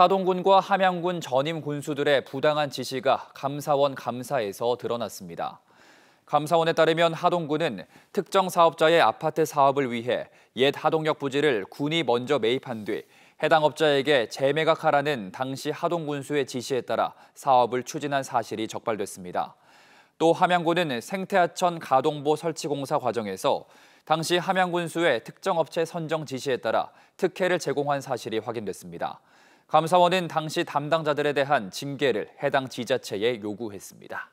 하동군과 함양군 전임 군수들의 부당한 지시가 감사원 감사에서 드러났습니다. 감사원에 따르면 하동군은 특정 사업자의 아파트 사업을 위해 옛 하동역 부지를 군이 먼저 매입한 뒤 해당 업자에게 재매각하라는 당시 하동군수의 지시에 따라 사업을 추진한 사실이 적발됐습니다. 또 함양군은 생태하천 가동보 설치 공사 과정에서 당시 함양군수의 특정 업체 선정 지시에 따라 특혜를 제공한 사실이 확인됐습니다. 감사원은 당시 담당자들에 대한 징계를 해당 지자체에 요구했습니다.